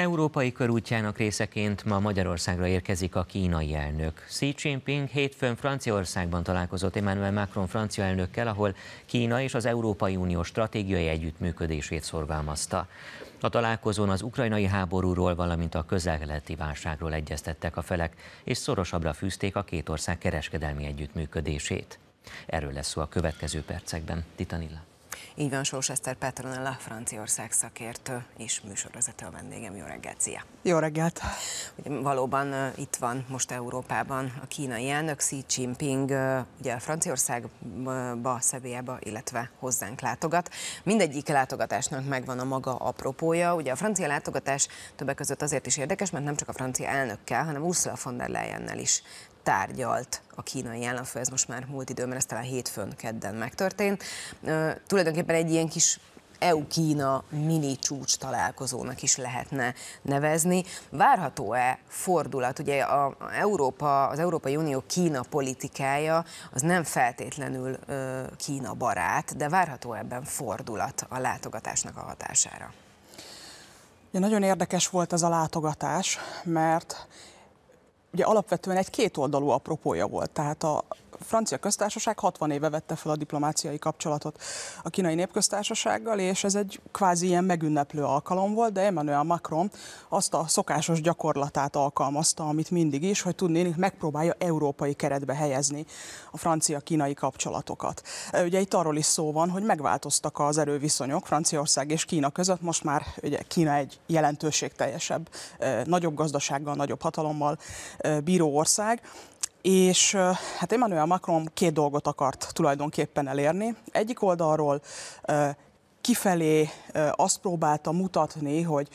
Európai körútjának részeként ma Magyarországra érkezik a kínai elnök. Xi Jinping hétfőn Franciaországban találkozott Emmanuel Macron francia elnökkel, ahol Kína és az Európai Unió stratégiai együttműködését szorgalmazta. A találkozón az ukrajnai háborúról, valamint a közelkeleti válságról egyeztettek a felek, és szorosabbra fűzték a két ország kereskedelmi együttműködését. Erről lesz szó a következő percekben. Titanilla. Így van Sós Eszter Petronella, Franciaország szakértő és műsorvezető a vendégem. Jó reggelt, szia! Jó reggelt! Ugye, valóban itt van most Európában a kínai elnök Xi Jinping, ugye Franciaországba, Szevélyába, illetve hozzánk látogat. Mindegyik látogatásnak megvan a maga apropója. Ugye a francia látogatás többek között azért is érdekes, mert nem csak a francia elnökkel, hanem Ursula von der Leyennel is tárgyalt a kínai államfő, ez most már múlt időben ez talán hétfőn, kedden megtörtént. Uh, tulajdonképpen egy ilyen kis EU-Kína mini csúcs találkozónak is lehetne nevezni. Várható-e fordulat? Ugye a, a Európa, az Európai Unió Kína politikája az nem feltétlenül ö, Kína barát, de várható ebben fordulat a látogatásnak a hatására? Ja, nagyon érdekes volt ez a látogatás, mert ugye alapvetően egy kétoldalú apropója volt, tehát a, francia köztársaság 60 éve vette fel a diplomáciai kapcsolatot a kínai népköztársasággal, és ez egy kvázi ilyen megünneplő alkalom volt, de Emmanuel Macron azt a szokásos gyakorlatát alkalmazta, amit mindig is, hogy tudnénik megpróbálja európai keretbe helyezni a francia-kínai kapcsolatokat. Ugye itt arról is szó van, hogy megváltoztak az erőviszonyok Franciaország és Kína között, most már ugye Kína egy jelentőségteljesebb, nagyobb gazdasággal, nagyobb hatalommal bíró ország, és hát Emmanuel Macron két dolgot akart tulajdonképpen elérni. Egyik oldalról kifelé azt próbálta mutatni, hogy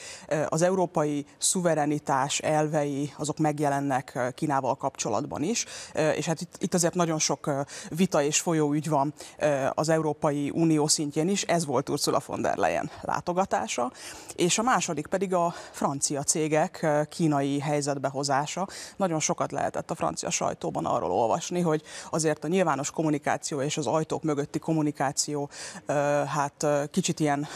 az európai szuverenitás elvei azok megjelennek Kínával kapcsolatban is, és hát itt, azért nagyon sok vita és folyóügy van az Európai Unió szintjén is, ez volt Ursula von der Leyen látogatása, és a második pedig a francia cégek kínai helyzetbe hozása Nagyon sokat lehetett a francia sajtóban arról olvasni, hogy azért a nyilvános kommunikáció és az ajtók mögötti kommunikáció hát kicsit ilyen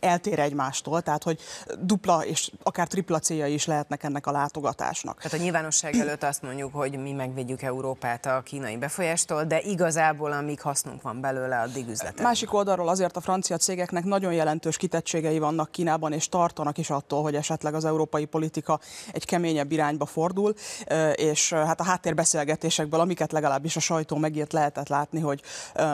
eltér egymástól, tehát hogy dupla és akár tripla célja is lehetnek ennek a látogatásnak. Tehát a nyilvánosság előtt azt mondjuk, hogy mi megvédjük Európát a kínai befolyástól, de igazából amíg hasznunk van belőle, addig üzletek. Másik oldalról azért a francia cégeknek nagyon jelentős kitettségei vannak Kínában, és tartanak is attól, hogy esetleg az európai politika egy keményebb irányba fordul, és hát a háttérbeszélgetésekből, amiket legalábbis a sajtó megírt, lehetett látni, hogy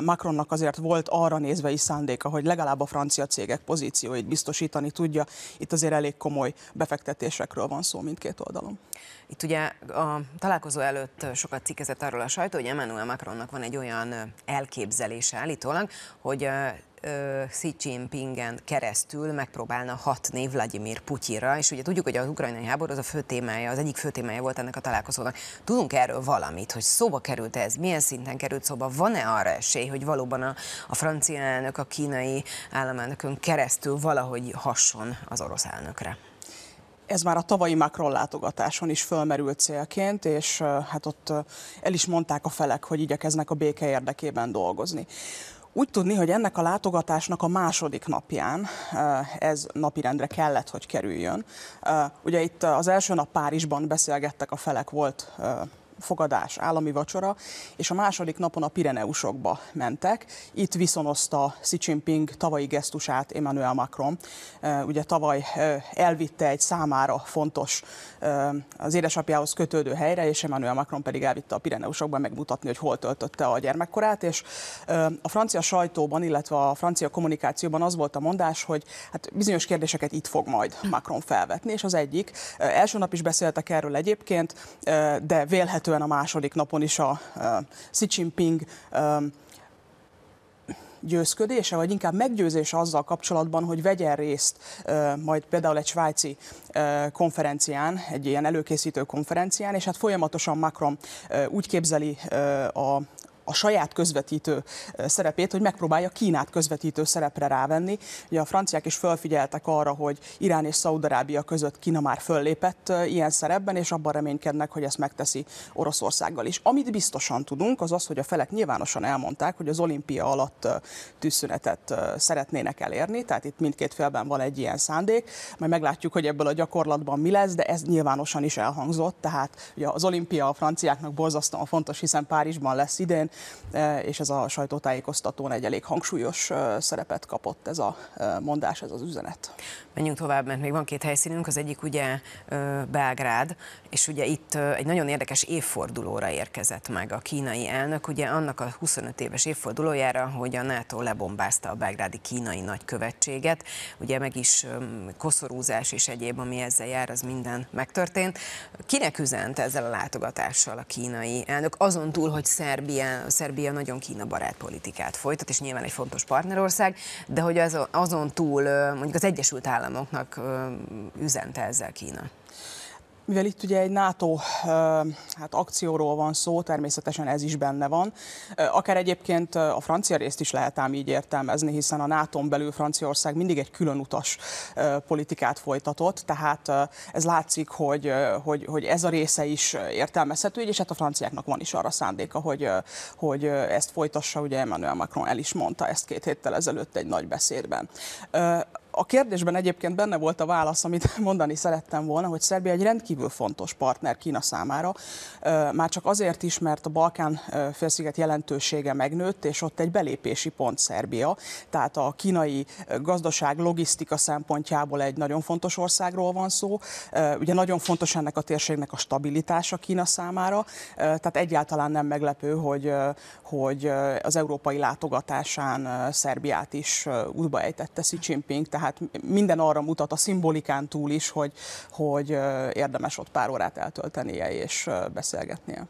Macronnak azért volt arra nézve is szándéka, hogy legalább legalább a francia cégek pozícióit biztosítani tudja. Itt azért elég komoly befektetésekről van szó mindkét oldalon. Itt ugye a találkozó előtt sokat cikkezett arról a sajtó, hogy Emmanuel Macronnak van egy olyan elképzelése állítólag, hogy ö, Xi Jinpingen keresztül megpróbálna hatni Vladimir Putyira, és ugye tudjuk, hogy az ukrajnai háború az a fő témája, az egyik fő témája volt ennek a találkozónak. Tudunk erről valamit, hogy szóba került ez, milyen szinten került szóba, van-e arra esély, hogy valóban a, a francia elnök, a kínai államelnökön keresztül valahogy hasson az orosz elnökre? ez már a tavalyi Macron látogatáson is fölmerült célként, és hát ott el is mondták a felek, hogy igyekeznek a béke érdekében dolgozni. Úgy tudni, hogy ennek a látogatásnak a második napján eh, ez napirendre kellett, hogy kerüljön. Eh, ugye itt az első nap Párizsban beszélgettek a felek, volt eh, fogadás, állami vacsora, és a második napon a Pireneusokba mentek. Itt viszonozta Xi Jinping tavalyi gesztusát Emmanuel Macron. Ugye tavaly elvitte egy számára fontos az édesapjához kötődő helyre, és Emmanuel Macron pedig elvitte a Pireneusokba megmutatni, hogy hol töltötte a gyermekkorát, és a francia sajtóban, illetve a francia kommunikációban az volt a mondás, hogy hát bizonyos kérdéseket itt fog majd Macron felvetni, és az egyik. Első nap is beszéltek erről egyébként, de vélhető követően a második napon is a Xi Jinping győzködése, vagy inkább meggyőzése azzal kapcsolatban, hogy vegyen részt majd például egy svájci konferencián, egy ilyen előkészítő konferencián, és hát folyamatosan Macron úgy képzeli a a saját közvetítő szerepét, hogy megpróbálja Kínát közvetítő szerepre rávenni. Ugye a franciák is felfigyeltek arra, hogy Irán és Szaudarábia között Kína már föllépett ilyen szerepben, és abban reménykednek, hogy ezt megteszi Oroszországgal is. Amit biztosan tudunk, az az, hogy a felek nyilvánosan elmondták, hogy az olimpia alatt tűzszünetet szeretnének elérni, tehát itt mindkét felben van egy ilyen szándék, majd meglátjuk, hogy ebből a gyakorlatban mi lesz, de ez nyilvánosan is elhangzott, tehát ugye az olimpia a franciáknak borzasztóan fontos, hiszen Párizsban lesz idén, E, és ez a sajtótájékoztatón egy elég hangsúlyos e, szerepet kapott ez a e, mondás, ez az üzenet. Menjünk tovább, mert még van két helyszínünk, az egyik ugye Belgrád, és ugye itt egy nagyon érdekes évfordulóra érkezett meg a kínai elnök, ugye annak a 25 éves évfordulójára, hogy a NATO lebombázta a belgrádi kínai nagykövetséget, ugye meg is koszorúzás és egyéb, ami ezzel jár, az minden megtörtént. Kinek üzent ezzel a látogatással a kínai elnök, azon túl, hogy Szerbián Szerbia nagyon Kína barát politikát folytat, és nyilván egy fontos partnerország, de hogy az, azon túl mondjuk az Egyesült Államoknak üzente ezzel Kína? Mivel itt ugye egy NATO hát akcióról van szó, természetesen ez is benne van. Akár egyébként a francia részt is lehet ám így értelmezni, hiszen a NATO-n belül Franciaország mindig egy külön utas politikát folytatott, tehát ez látszik, hogy, hogy, hogy ez a része is értelmezhető, és hát a franciáknak van is arra szándéka, hogy, hogy ezt folytassa, ugye Emmanuel Macron el is mondta ezt két héttel ezelőtt egy nagy beszédben. A kérdésben egyébként benne volt a válasz, amit mondani szerettem volna, hogy Szerbia egy rendkívül fontos partner Kína számára, már csak azért is, mert a Balkán félsziget jelentősége megnőtt, és ott egy belépési pont Szerbia, tehát a kínai gazdaság, logisztika szempontjából egy nagyon fontos országról van szó. Ugye nagyon fontos ennek a térségnek a stabilitása Kína számára, tehát egyáltalán nem meglepő, hogy, hogy az európai látogatásán Szerbiát is útba ejtette Xi Jinping, tehát hát minden arra mutat a szimbolikán túl is, hogy, hogy érdemes ott pár órát eltöltenie és beszélgetnie.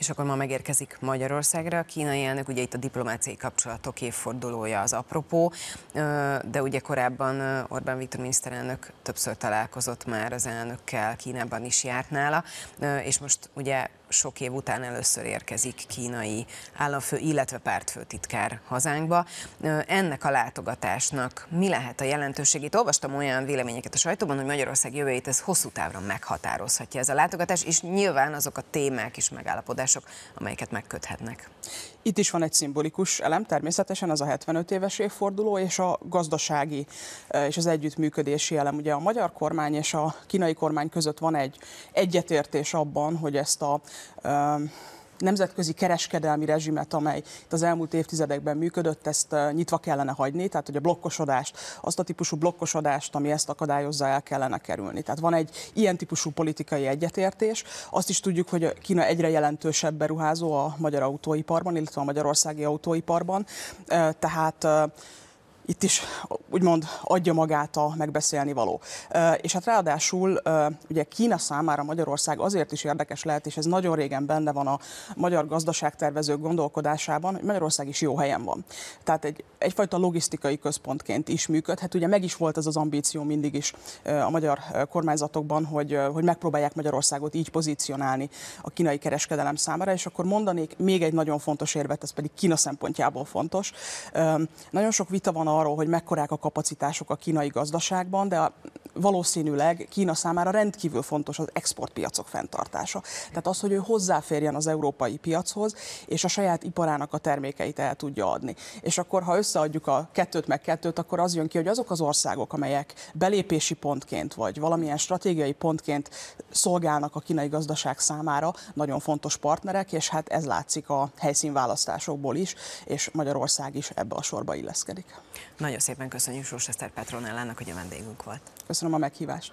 És akkor ma megérkezik Magyarországra. A kínai elnök, ugye itt a diplomáciai kapcsolatok évfordulója az apropó, de ugye korábban Orbán Viktor miniszterelnök többször találkozott már az elnökkel, Kínában is járt nála, és most ugye sok év után először érkezik kínai államfő, illetve pártfőtitkár hazánkba. Ennek a látogatásnak mi lehet a jelentőségét? Olvastam olyan véleményeket a sajtóban, hogy Magyarország jövőjét ez hosszú távra meghatározhatja ez a látogatás, és nyilván azok a témák is megállapodás megállapodások, amelyeket megköthetnek. Itt is van egy szimbolikus elem, természetesen az a 75 éves évforduló és a gazdasági eh, és az együttműködési elem. Ugye a magyar kormány és a kínai kormány között van egy egyetértés abban, hogy ezt a eh, nemzetközi kereskedelmi rezsimet, amely itt az elmúlt évtizedekben működött, ezt eh, nyitva kellene hagyni, tehát hogy a blokkosodást, azt a típusú blokkosodást, ami ezt akadályozza, el kellene kerülni. Tehát van egy ilyen típusú politikai egyetértés. Azt is tudjuk, hogy Kína egyre jelentősebb beruházó a magyar autóiparban, illetve a magyarországi autóiparban. Eh, tehát eh, itt is úgymond adja magát a megbeszélni való. És hát ráadásul ugye Kína számára Magyarország azért is érdekes lehet, és ez nagyon régen benne van a magyar gazdaságtervezők gondolkodásában, hogy Magyarország is jó helyen van. Tehát egy, egyfajta logisztikai központként is működhet. Ugye meg is volt ez az ambíció mindig is a magyar kormányzatokban, hogy, hogy megpróbálják Magyarországot így pozícionálni a kínai kereskedelem számára, és akkor mondanék még egy nagyon fontos érvet, ez pedig Kína szempontjából fontos. Nagyon sok vita van arról, hogy mekkorák a kapacitások a kínai gazdaságban, de valószínűleg Kína számára rendkívül fontos az exportpiacok fenntartása. Tehát az, hogy ő hozzáférjen az európai piachoz, és a saját iparának a termékeit el tudja adni. És akkor, ha összeadjuk a kettőt meg kettőt, akkor az jön ki, hogy azok az országok, amelyek belépési pontként vagy valamilyen stratégiai pontként szolgálnak a kínai gazdaság számára, nagyon fontos partnerek, és hát ez látszik a helyszínválasztásokból is, és Magyarország is ebbe a sorba illeszkedik. Nagyon szépen köszönjük Sós Eszter Petronellának, hogy a vendégünk volt. Köszönöm köszönöm a meghívást.